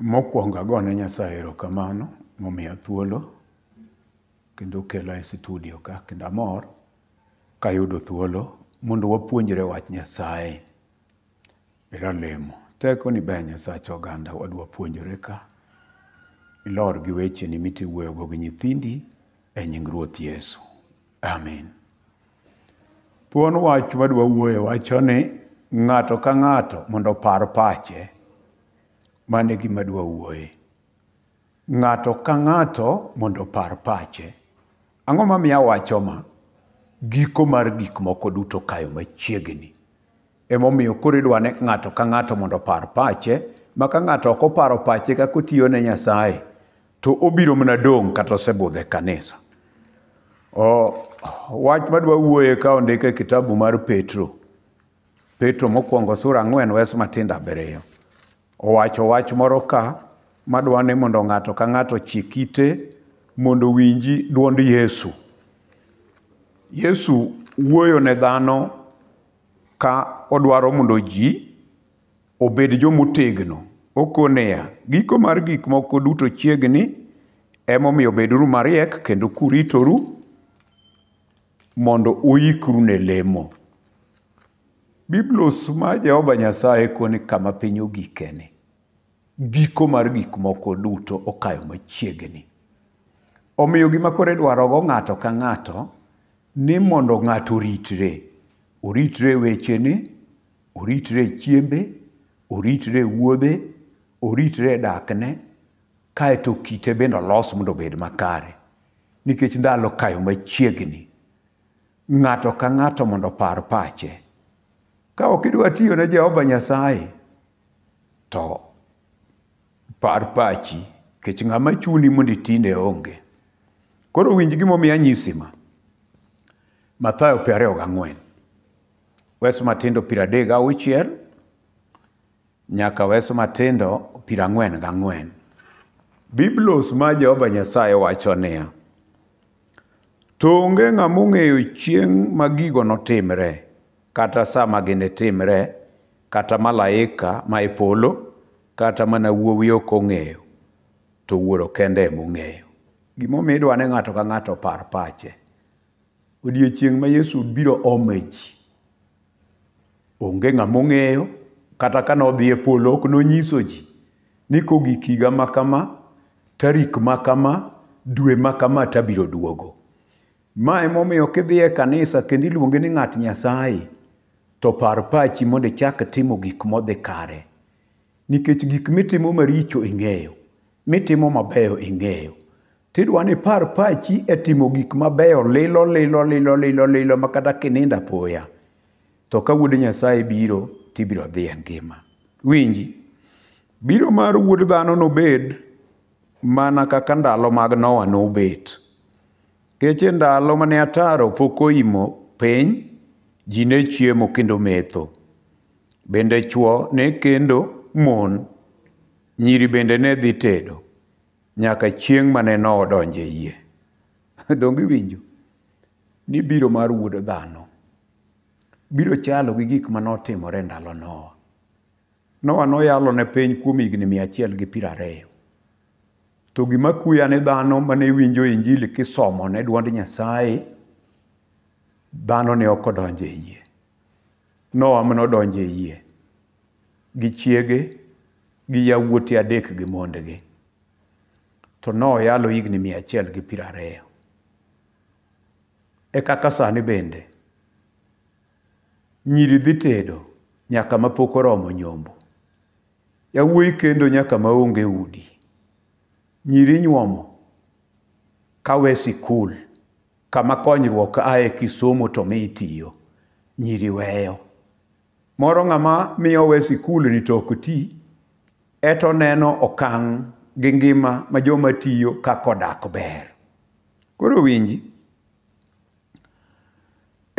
Mokwongo agone Nyasaye erokamano momiya thuolo kendo okela e studio ka kendo amor kayudo thuolo mondo wapuonjre wach Nyasaye e ralemo. Teko ni ber Nyasach oganda wadwa puonjore ka. Ilor gi weche ni mitiwuoyogo gi nyithindi e nying Ruoth Yesu. Amen. Thuon wach madwa wuoye wacho ni ng'ato ka ng'ato mondo opar pache. mane gima dwa wuoye ng'ato ka ng'ato mondo par pache ang'o mamiya wacho ma giko mar gik moko duto kayo machiegni emomiyo koro idwa ne ng'ato ka ng'ato mondo par pache ma ka ng'ato ok oparo pache kaka otiyo ne nyasaye to obiro mana dong' kata osebudhe kanisa o wach madwa wuoye ka ondike kitabu mar petro petro mokwongo sura ang'wen wes matindo abiriyo owacho wach moro ka madwani mondo ng'ato ka ng'ato chik ite mondo winji duond Yesu. Yesu wuoyo ne dhano ka odwaro mondo ji obed jomotegno. Okoneya, giko mar gik moko duto chiegni emomiyo beduru mariek kendo kuritoru mondo uikru ne lemo. Biblos ma Jehova Nyasaye koni kama piny ogike ni. giko mar gik moko duto okayo machiegni. Omiyo gima koro idwarogo ng'ato ka ng'ato ni mondo ng'ato oritre. Oritre e wechene, oritre e chiembe, oritre e wuodhe, oritre e dakne, kaeto kite bende olos mondo obed makare. Nikech ndalo kayo machiegni. Ng'ato ka ng'ato mondo opar pache. Ka ok idwa tiyo ne Jehova Nyasaye, to par pachi kech ng'ama chuni mondo itinde onge koro winj gimomiyo anyisi ma mathayo pi ariyo gang'wen weso matindo piro adek gauchiel nyaka weso matindo piro ang'wen gang'wen biblos ma jehova nyasaye wacho niya to onge ng'ama ong'eyo chieng' ma gigo notimre kata sama ginitimre kata malaika ma e polo kata mana wuowi ok ong'eyo to wuoro kende emong'eyo gimomiyo idwa ne ng'ato ka ng'ato par pache odiochieng' ma yesu biro ome ji onge ng'ama ong'eyo kata ka nodhi e polo ok nonyiso ji ni kogik higa ma kama tarik ma kama dwe ma kama tabiro duogo ma emomiyo kidhi e kanisa kendo iluonge ni ng'at nyasaye to par pachi mondo ichak timo gik modhi kare nikech gik mitimo maricho ing'eyo e mitimo mabeyo ing'eyo e tidwani par pachi e timo gik mabeyo lilo lilo lilo lilo lilo makata kininda apoya to ka wuod nyasaye biro tibiro dhi angima e winji biro mar wuod dhano nobed mana kaka ndalo mag noa nobet keche ndalo mane ataro pok oimo piny ji ne chiemo kendo metho bende chwo ne kendo mon nyiri bende ne dhi tedo nyaka chieng' mane noodonje yie donge winjo ni biro mar wuod dhano biro chalo gi gik manotimore e ndalo noa noa noyalo ne piny kuom higni mia achiel gi piro ariyo to gima kuya ne dhano mane winjo e injili kisomo ne dwond nyasaye dhano ne ok odonje yie noa manodonje yie gi chiege gi yawuote adek gi mondgi. To noyalo higni mia achiel gi piro ariyo. E kaka sani bende, nyiri dhi tedo nyaka mapok oromo nyombo. Yawuoyi kendo nyaka maonge udi. Nyiri nyuomo kawe sikul kama konyruok ae kisomo to mi tiyo. Nyiri weyo. Moro ng'ama miyo we sikul ni tok ti eto neno okang' gi ngima ma joma tiyo kaka odak ber. Koro winji.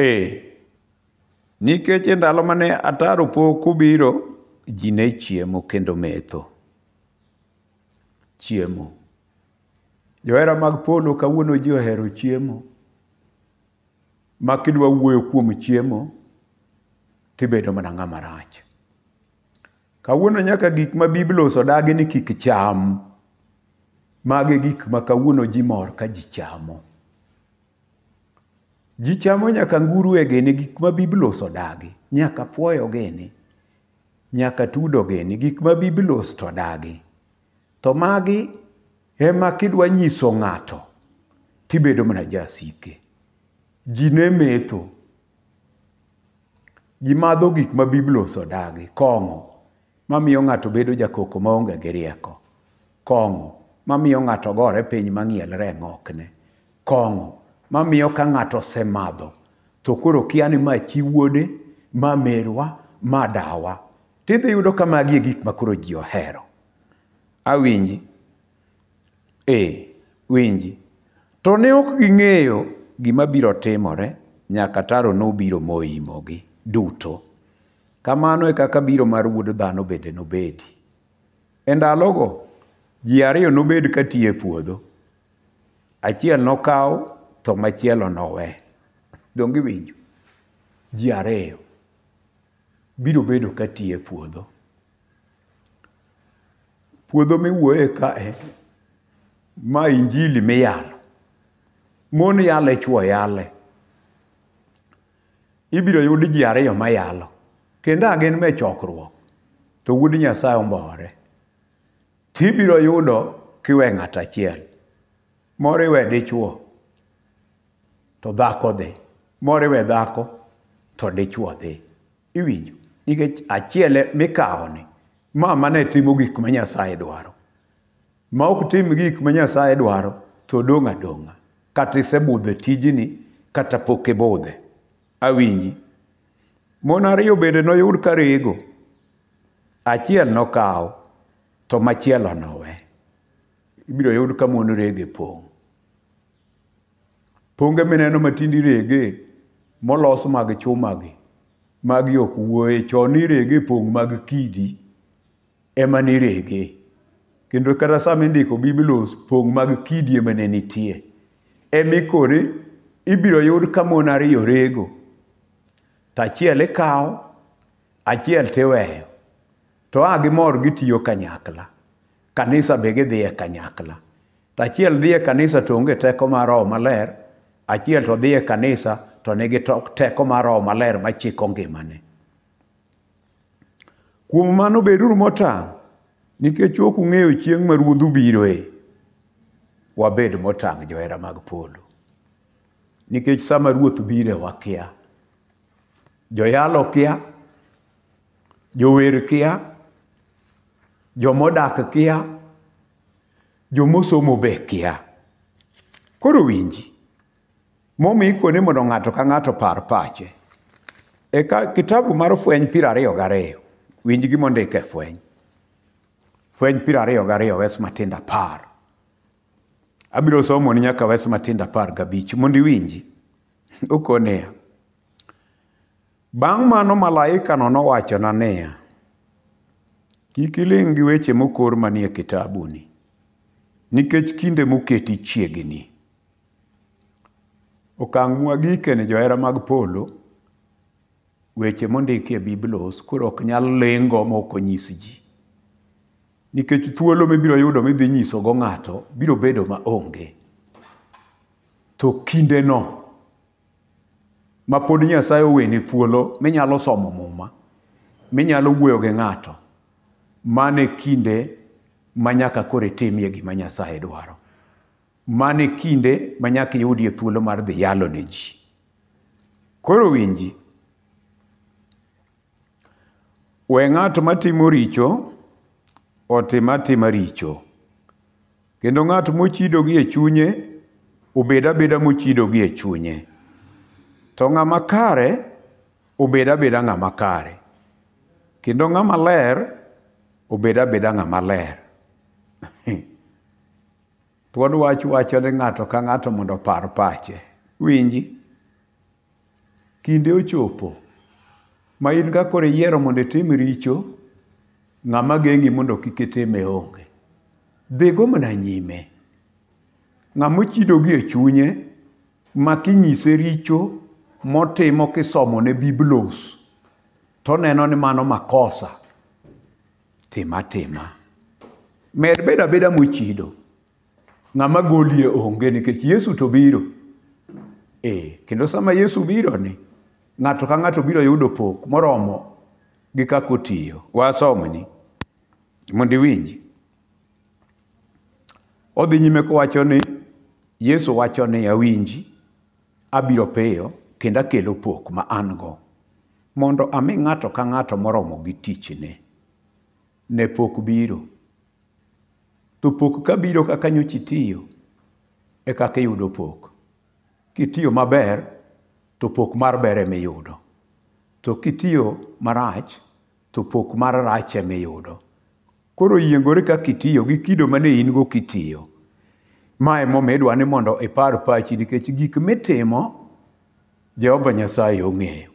Ee. Nikech ndalo mane ataro pok obiro, ji ne chiemo kendo metho. Chiemo. Johera mag polo kawuono ji ohero chiemo. Makidwa wuoyo kuom chiemo, tibedo mana ng'ama rach kawuono nyaka gik ma biblos odagi ni kik cham mage gik ma kawuono ji mor ka ji chamo ji chamo nyaka nguru e gini gik ma biblos odagi nyaka puoyo gini nyaka tudo gini gik ma biblos to dagi to magi ema kidwa nyiso ng'ato tibedo mana jasike ji ne metho ji madho gik ma biblia osodagi kong'o mamiyo ng'ato bedo jakoko maonge gi rieko kong'o mamiyo ng'ato gore piny mang'iel reng'okne kong'o mamiyo ka ng'ato osemadho to koro kia ni ma chiwuode ma merwa ma dawa tidhi yudo ka magi e gik ma koro ji ohero awinji e winji to ne ok ging'eyo gima biro timore nyaka taro nobiro moimogi duto. Kamano e kaka biro mar wuod dhano bende nobedi. E ndalogo, ji ariyo nobed ka tiyo e puodho. Achiel nokaw to machielo nowe. Donge winjo? Ji ariyo biro bedo ka tiyo e puodho. Puodho miwuoye kae, ma injili miyalo. Mon yale, chwo yale. ibiro yud ji ariyo mayalo kendo agin me chokruok to wuod nyasaye ombore tibiro yudo kiwe ng'at achiel moriwe dichuo to dhako dhi moriwe dhako to dichuo dhi iwinjo nikech achiel mikawoni ma mane timo gik ma nyasaye dwaro ma ok tim gik ma nyasaye dwaro to dong' adong'a kata isebudhe tijni kata pok ibudhe awinji. Mon ariyo bende noyud karego. Achiel nokaw to machielo nowe. Ibiro yud ka mon rege pong. Ponge mineno matindi rege molos mag chumagi magi ok wuoye chon irege pong mag kidi ema nirege kendo kata sama indiko biblos pong mag kidi ema ne nitie emikore ibiro yud ka mon ariyo rego to achiel ikawo achiel tiweyo to a gimor gitiyo kanyakla kanisa be gidhie kanyakla to achiel dhie kanisa to onge teko mar roho maler achiel to dhie kanisa to nigi teko mar roho maler machiko ngimane kuom mano beduru motang' nikech ok ung'eyo chieng' ma ruodhu biroe wabed motang' johera mag polo nikech sama ruoth bire wakia joyalo kia jower kia jomodak kia jomosomo be kia koro winji momi kuone mondo ng'ato ka ng'ato par pache eka kitabu mar fweny piro ariyo gariyo winj gimondike fweny fweny piro ariyo gariyo wes matindo apar abiro somoni nyaka wes matindo apar gabich mondo iwinji ukoneya Bang' mano malaika no nowachona niya, kik iling' gi weche mokor manie kitabu ni, nikech kinde moketi chiegni. Okang' mwagike ni johera mag polo, weche mondiki e Biblos koro ok nyal lingo ma ok onyis ji. Nikech thuolo mibiro yudo midhi nyisogo ng'ato biro bedo maonge. To kindeno, ma pod nyasaye oweni thuolo minyalo somo muma minyalo wuoyo gi ng'ato mane kinde ma nyaka kore timie gima nyasaye dwaro mane kinde ma nyaka iyudie thuolo mar dhi yalo ne ji koro winji we ng'at matimo richo otim atima richo kendo ng'at mochido gi e chunye obed abeda mochido gi e chunye to ng'ama kare obed abeda ng'ama kare kendo ng'ama ler obed abeda ng'ama ler thuod wach wacho ni ng'ato ka ng'ato mondo par pache winji kinde ochopo ma in ka koro iyiero mondo itim richo ng'ama geng'i mondo kik itime onge dhigo mana nyime ng'ama ochidogi e chunye ma kinyise richo motimo kisomo ne biblos to neno ni mano makosa tima tima med bedo abeda mochido ng'ama golie onge nikech yesu to biro e kendo sama yesu biro ni ng'ato ka ng'ato biro yudo pok moromo gi kaka otiyo wasomni mondo iwinji odhi nyime kowacho ni yesu wacho ni awinji abiro piyo kendo akelo pok ma an go mondo ami ng'ato ka ng'ato moromo gi tichne ne pok biro to pok kabiro kaka nyochi tiyo e kaka iyudo pok kitiyo maber to pok mar ber emiyudo to kitiyo marach to pok mar rach emiyudo koro yiengore kaka itiyo gi kido mane in go kitiyo mae momidwa ni mondo ipar pachi nikech gik mitimo Jehova Nyasaye ong'eyo.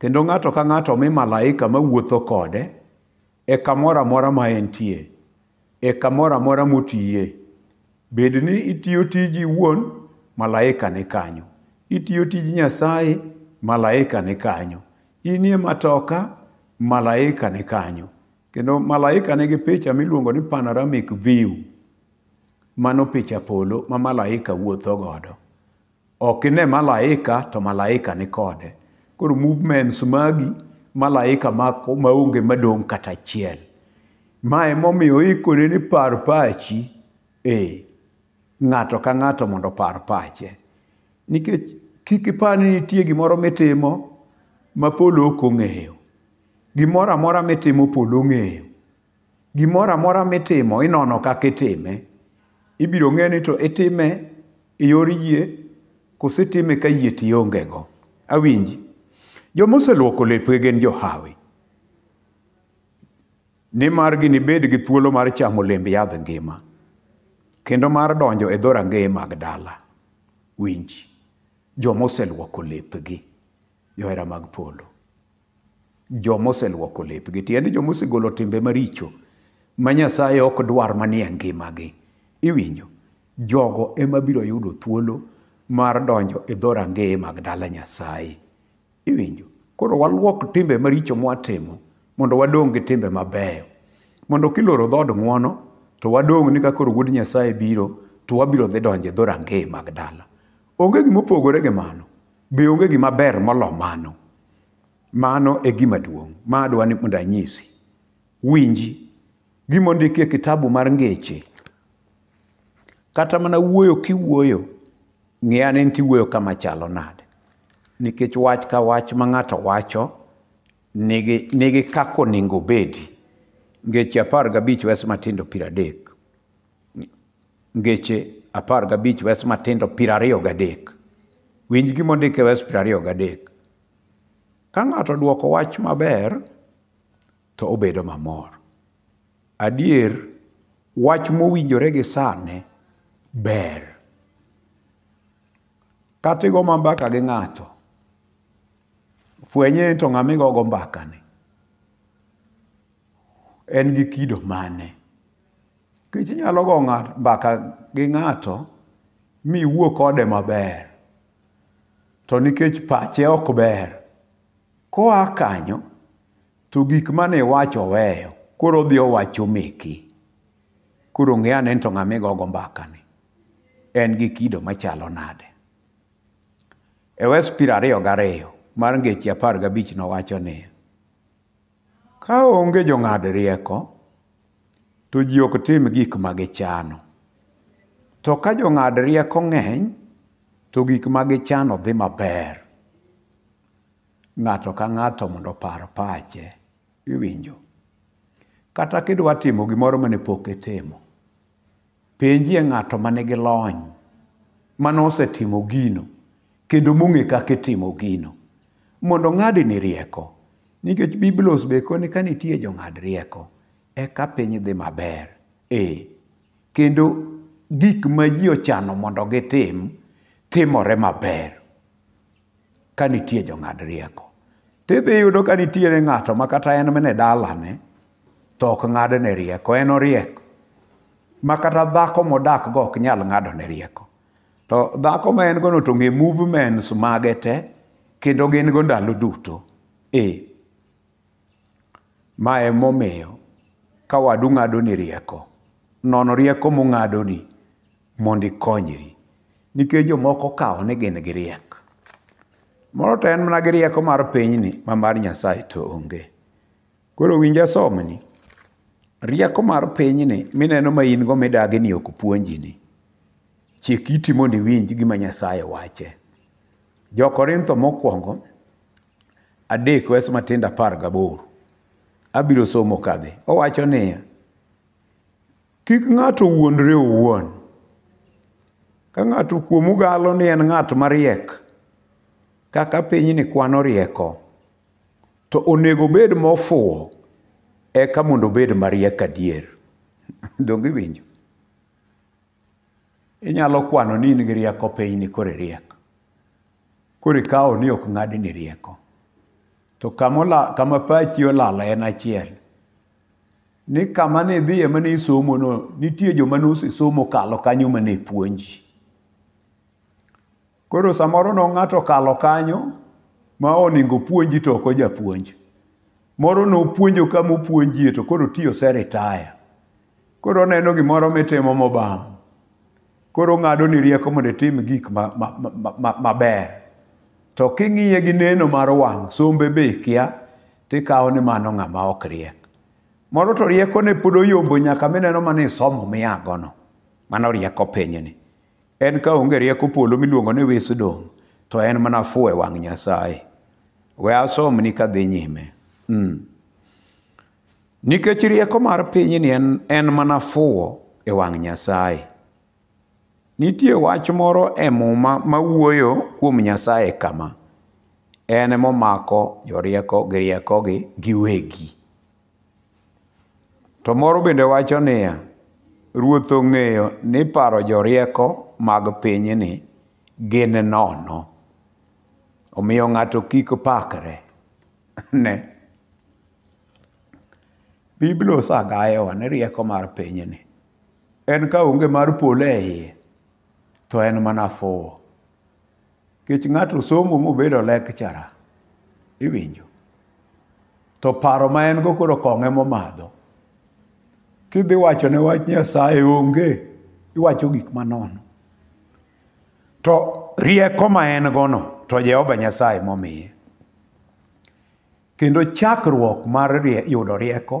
Kendo ng'ato ka ng'ato mi malaika mawuotho kode, e kamora mora ma entie, e kamora mora motiye. Bed ni itiyo tiji iwuon, malaika ni kanyo. Itiyo tij Nyasaye, malaika ni kanyo. Inie matoka, malaika ni kanyo. Kendo malaika nigi picha miluongo ni panoramic view. Mano picha polo ma malaika wuotho godo. ok ine malaika to malaika ni kode koro movements magi malaika mako maonge madong' kata achiel ma emomiyo oikone ni par pachi e ng'ato ka ng'ato mondo par pache nikech kik ipar ni nitie gimoro mitimo ma polo ok ong'eyo gimoro amora mitimo polo ong'eyo gimoro amora mitimo inono kaka itime ibiro ng'e ni to itime e yor yie kose time ka yie tionge go awinji joma oseluoko lepe gin johawi nimar ginibed gi thuolo mar chamo olemb yadh ngima kendo mar donjo e dhorangeye mag dala winji joma oseluoko lepgi johera mag polo joma oseluoko lepgi tiende joma osegolo timbe maricho ma nyasaye ok dwar manie ngimagi iwinjo jogo ema biro yudo thuolo mar donjo e dhorangeye mag dala nyasaye iwinjo koro waluok timbe maricho mwatimo mondo wadong' gi timbe mabeyo mondo kiloro dhood ng'uono to wadong' ni ka koro wuod nyasaye biro to wabiro dhi donjo e dhorangeye mag dala onge gimopogore gi mano be onge gimaber molo mano mano e gima duong' ma dwa ni mondo anyisi winji gimondiki e kitabu mar ngeche kata mana wuoyo kiwuoyo ng'e ane ni tiwuoyo kama chalo nade nikech wach ka wach ma ng'ato wacho nigi, nigi kaka onengo bedi ngeche apar gabich wes matindo piro adek ngeche apar gabich wes matindo piro ariyo gadek winj gi mondik e wes piro ariyo gadek ka ng'ato dwoko wach maber to obedo mamor adier wach mowinjore gi sane ber kata igoma mbaka gi ng'ato fwenye to ng'ama igogo mbakani en gi kido mane kich inyalo go mbaka gi ng'ato miwuo kode maber to nikech pache ok ber koa kanyo to gik mane iwacho weyo koro odhi owacho meki koro ng'e ane to ng'ama igogo mbakani en gi kido machalo nade e wes piro ariyo gariyo mar ngeche apar gabich nowacho ni ka onge jong'ad rieko to ji ok tim gik ma gichano to ka jong'ad rieko ng'eny to gik ma gichano dhi maber ng'ato ka ng'ato mondo par pache iwinjo kata kidwa timo gimoro mane pok itimo penjie ng'ato manigi lony manosetimo gino kendo mong'e kaka itimo gino mondo ong'adni rieko nikech biblos be koni ka nitie jong'ad rieko eka piny dhi maber ee kendo gik ma ji ochano mondo gitim timore maber ka nitie jong'ad rieko tidhi yudo ka nitiere ng'ato ma kata en mene dalane to ok ng'adne rieko en oriek ma kata dhako modakgo ok nyal ng'adone rieko To dhako ma en go no to ng'e movements mage te kendo gin go ndalo duto. E. Ma emomiyo ka wadu ng'ado ni rieko. Non rieko mong'ado ni mondo ikonyri. Nikech jomoko kao ni gin gi riek. Moro to en mana gi rieko mar pinyni ma mar Nyasaye to onge. Koro winja somni. Rieko mar pinyni mineno ma in go midagi ni ok puonji ni. chik iti mondo iwinj gima nyasaye wache jo korintho mokwongo adek wes matindo apar gaboro abiro somo kadhi owacho niya kik ng'ato wuondre owuon ka ng'ato kuomu galo ni en ng'at mariek kaka pinyni kwano rieko to onego bed mofuwo eka mondo obed mariek adier donge winjo inyalo kwano ni in gi rieko piny ni kore riek kore kawo ni ok ng'adni rieko to kamola, kama pachi olala en achiel ni kama nidhie mane isomono nitie joma nosesomo kalo kanyo mane puonji koro samoro no ng'ato kalo kanyo ma onego puonji to ok ojapuonj moro nopuonjo kamopuonjie to koro tiyo seritaya koro oneno gimoro mitimo mobamo koro ong'ado ni rieko mondo itim gik ma, ma, ma, ma, maber to king'iye gi neno mar wang' sombe be ikia tikawo ni mano ng'ama ok riek moro to rieko ne pod oyombo nyaka mineno mane isomo miyagono mano rieko pinyni en ka onge rieko polo miluongo ni wisdom to en mana fuwe wang' nyasaye we asomni kadhi nyime mm. nikech rieko mar pinyni en, en mana fuwo e wang' nyasaye Nitie wach moro e muma mawuoyo kuom Nyasaye kama. En momako jorieko gi rieko gi giwegi. To moro bende wacho niya, Ruoth ong'eyo ni paro jorieko mag pinyni gin nono. Omiyo ng'ato kik pakre. ne. Biblia osagayowa ni rieko mar pinyni. En kaonge mar polo e iye. to en mana fu kech ng'ato somo mobedo lek chara iwinjo to paro ma en go koro kong'e momadho kidhi wacho ne wach nyasaye onge iwacho gik manono to rieko ma en go no to jehova nyasaye momiye kendo chakruok mar rie, yudo rieko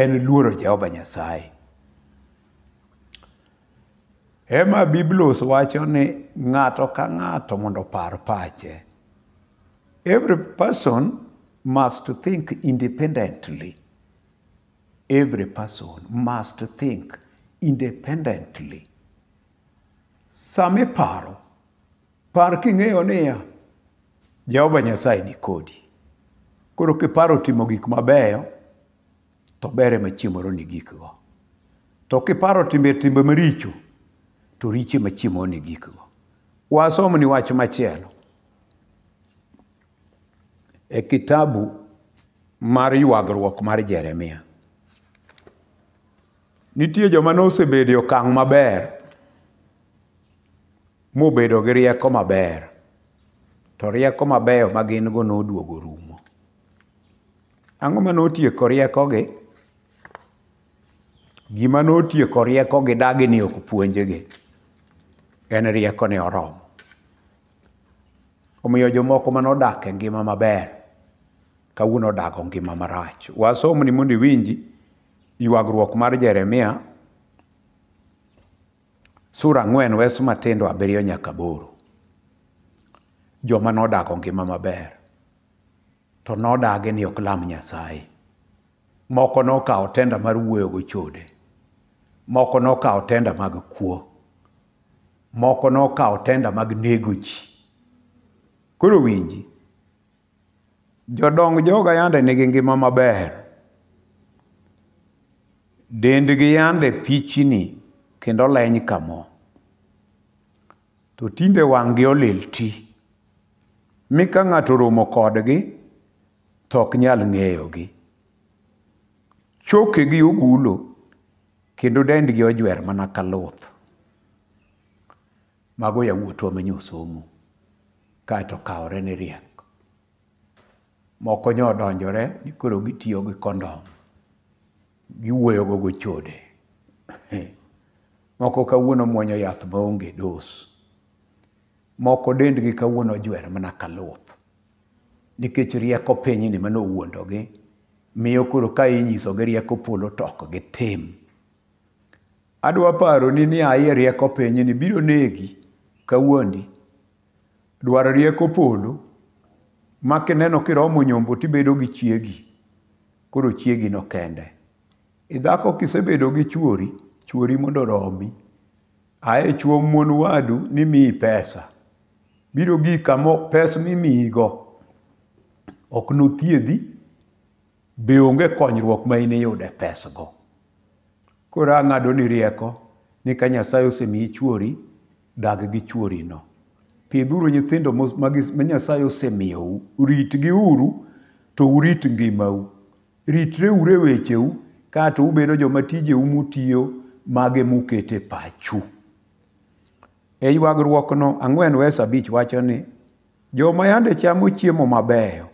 en luoro jehova nyasaye ema biblos wacho ni ng'ato ka ng'ato mondo par pache every person must think independently every person must think independently sami paro par king'eyo niya jehova nyasaye ni kodi koro kiparo timo gik mabeyo to bere machiemoro ni gikgo to kiparo timbe timbe maricho to richi machimo ni gikgo. Wasom ni wach machielo. E kitabu mar ywagruok mar Jeremia. Nitie joma nosebedo e okang' maber. Mobedo gi rieko maber. To rieko mabeyo ma gin go noduogo rumo. Ang'o ma notieko rieko gi? Gima notieko rieko gi dagi ni ok puonjegi. en rieko ni oromo. Omiyo jomoko mane odak e ngima maber, kawuono odago e ngima marach. Wasom ni mondo iwinji ywagruok mar Jeremia sura ang'wen weso matindo abiriyo nyaka aboro. Joma nodago e ngima maber to nodagi ni ok lam Nyasaye. Moko nokawo tenda mar wuoyo gochode. Moko nokawo tenda mag kuo. moko nokawo tenda mag nego ji. Koro winji, jodong joga yande nigi ngima maber. Dendgi yande pichni kendo leny kamo. To tinde wang'gi olil ti. Mi ka ng'ato oromo kodgi, to ok nyal ng'eyogi. Chokegi ogulo, kendo dendgi ojwer mana ka luth. mago yawuotwa manyo osomo kaeto kawre ni riek moko nyo odonjore ni koro gitiyo gi kondom giwuoyogo gochode moko kawuono mwonyo yath maonge dos moko dendgi kawuono jwer mana kaluth nikech rieko pinyni manowuondogi miyo koro ka inyisogi rieko polo tok gitim adwa paro ni ni aye rieko pinyni biro negi kawuondi dwar rieko polo ma kineno kiromo nyombo tibedo gi chiegi koro chiegi no kende idhako e kisebedo gi chuori chuori mondo romi ae chuo mon wadu ni mii pesa biro gi kamo pes mimii go ok nothiedhi be onge konyruok ma iniyude pesgo koro ang'ado ni rieko ni ka nyasaye osemii chuori dag gi chuorino. Pidhuru nyithindo ma Nyasaye osemiyou. Ritgi uru, to urit ngimau. Ritre ure wecheu, kato ubedo joma tije umutiyo mage mukete pachu. E ywagruokno, ang'wen wes abich wacho ni, joma yande chamo chiemo mabeyo,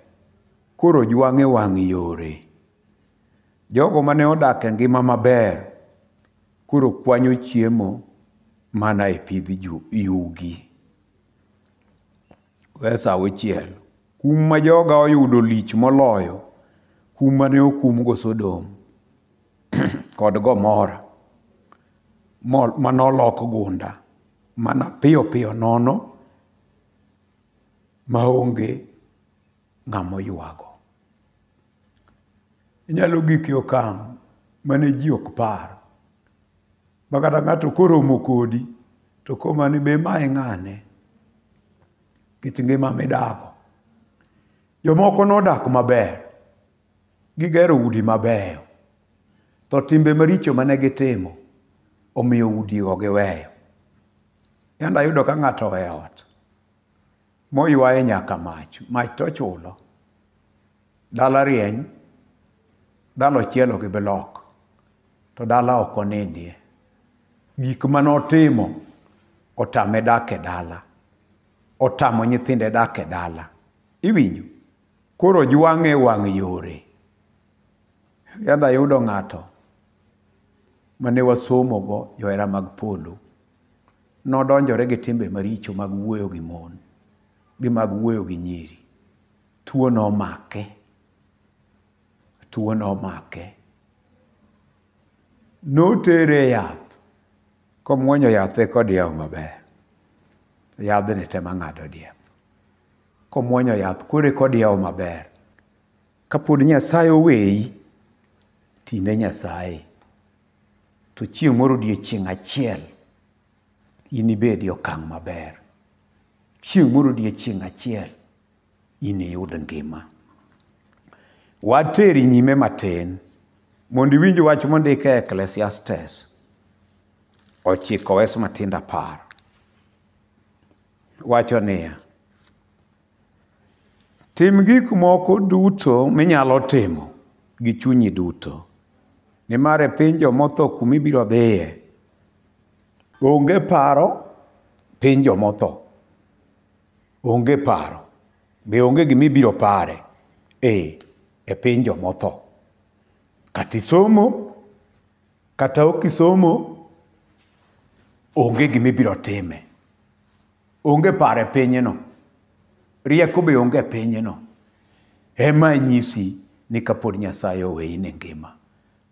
koro jwang'e wang' yore. Jogo mane odak e ngima maber, koro kwanyo chiemo mana e pidh yugi. Versa auchiel, kum ma joga oyudo lich moloyo kum ma ne okumgo Sodom kod Gomora manolok gunda mana piyo piyo nono maonge ng'ama oywago. Inyalo gik e okang' mane ji ok par makata ng'ato koromo kodi to koma ni be mae ng'ane kit ngima midago jomoko nodak maber gigero udi mabeyo to timbe maricho mane gitimo omiyo udigo giweyo yanda yudo ka ng'ato e ot moywaye nyaka mach mach to chulo dala rieny dala ochielo gi bilok to dala ok onindie gik mane otimo otame dak e dala otamo nyithinde dak e dala iwinjo koro jwang'e wang' yore yanda yudo ng'ato mane wasomogo johera mag polo nodonjore gi timbe maricho mag wuoyo gi mon gi mag wuoyo gi nyiri tuo nomake tuo nomake notere yath komuonyo yathe kodiewo maber yadhni tema ng'ado diewo komuonyo yath kore kodiewo maber kapod nyasaye oweyi tine nyasaye to chieng' moro odiechieng' achiel inibedi okang' maber chieng' moro odiechieng' achiel iniyud ngima wateri nyime matin mondo iwinj wach mondike eklesiastes ochiko wes matind apar wacho niya tim gik moko duto minyalo timo gi chunyi duto nimar e piny jomotho kuma ibiro dhiye onge paro piny jomotho onge paro be onge gima ibiro pare e, e piny jomotho kata isomo kata ok isomo onge gima ibiro time onge pare pinyno rieko be onge e pinyno ema nyisi ni kapod nyasaye oweyi ni ngima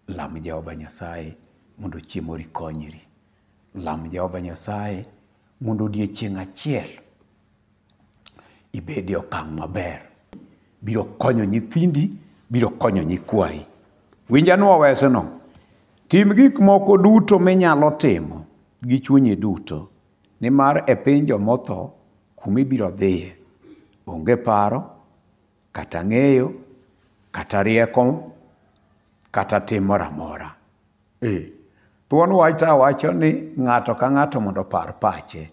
lam jehova nyasaye mondo chiemori konyri lam jehova nyasaye mondo odiechieng' achiel ibed okang' maber biro konyo nyithindi biro konyo nyikwayi winja nuo wesno tim gik moko duto minyalo timo gi chunyi duto nimar e piny jomotho kuma ibiro dhiye onge paro kata ng'eyo kata rieko kata tim moro amora e. thuon wacha wacho ni ng'ato ka ng'ato mondo par pache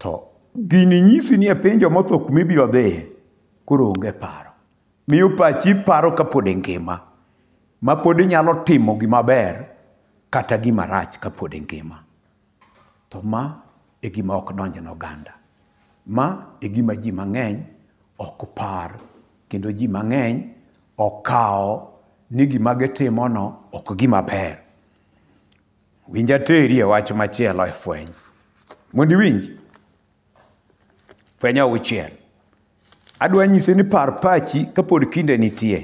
to gini nyisi ni e piny jomotho kuma ibiro dhiye koro onge paro miyo pachi paro kapod e ngima ma pod nyalo timo gimaber kata gimarach kapod e ngima to ma e gima ok donj ne oganda ma e gima ji mang'eny ok par kendo ji mang'eny ok kaw ni gima gitimono ok gima ber winja teri e wach machielo e fweny mondo iwinj fweny auchiel adwa nyisi ni par pachi kapod kinde nitie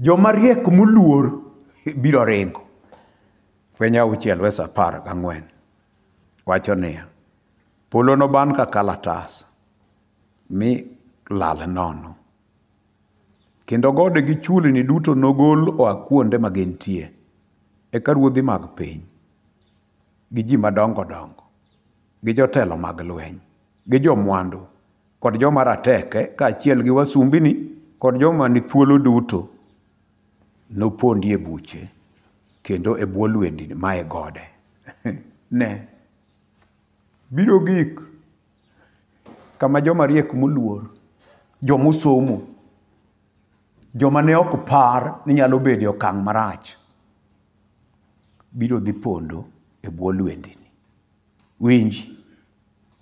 joma riek moluor biro ringo fweny auchiel wes apar gang'wen wacho niya polo noban ka kalatas mi lal nono kendo gode gi chulni duto nogol oa kuonde ma gintie eka ruodhi mag piny gi ji madongo dongo gi jotelo mag lweny gi jomwandu kod joma rateke kaachiel gi wasumbini kod joma ni thuolo duto nopondi e buche kendo e bwo lwendi mae gode ne biro gik kama joma riek moluor joma osomo joma ne ok par ni nyalo bedo e okang' marach biro dhi pondo e bwo lwendni winji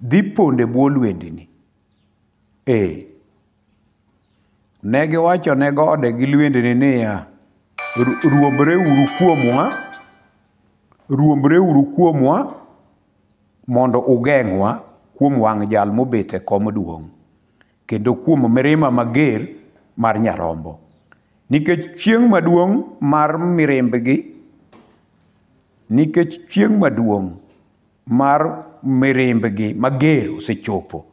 dhi pondo e bwo lwendni ee ne giwacho ne gode gi lwendni niya ruombreuru kuomwa ruombreuru kuomwa mondo ugeng'wa kuom wang' jal mobet e kom duong' kendo kuom mirima mager mar nyarombo. Nikech chieng' maduong' mar mirimbgi nikech chieng' maduong' mar mirimbgi mager osechopo.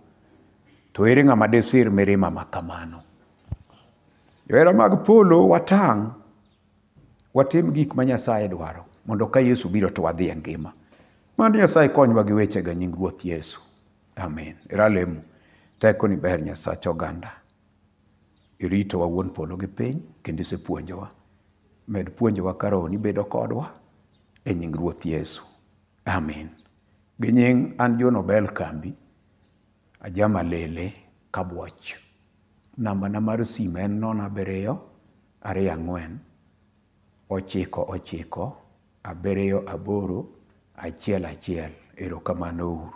To ere ng'ama desir mirima ma kamano. Johera mag polo watang' watim gik ma Nyasaye dwaro mondo ka Yesu biro to wadhi e ngima. Mad Nyasaye konywa gi wechega e nying Ruoth Yesu. Amen. Eralemu, teko ni ber Nyasach oganda. Irito wa wuon polo gi piny, kendo isepuonjowa. Med puonjowa karoho ni bedo kodwa, e nying Ruoth Yesu. Amen. Gi nying an John Obel Kambi, ajama lele, kabwach. Namba na mar sima en nona bereyo, ariyo ang'wen, ochiko ochiko, abereyo aboro, achiel achiel erokamano uru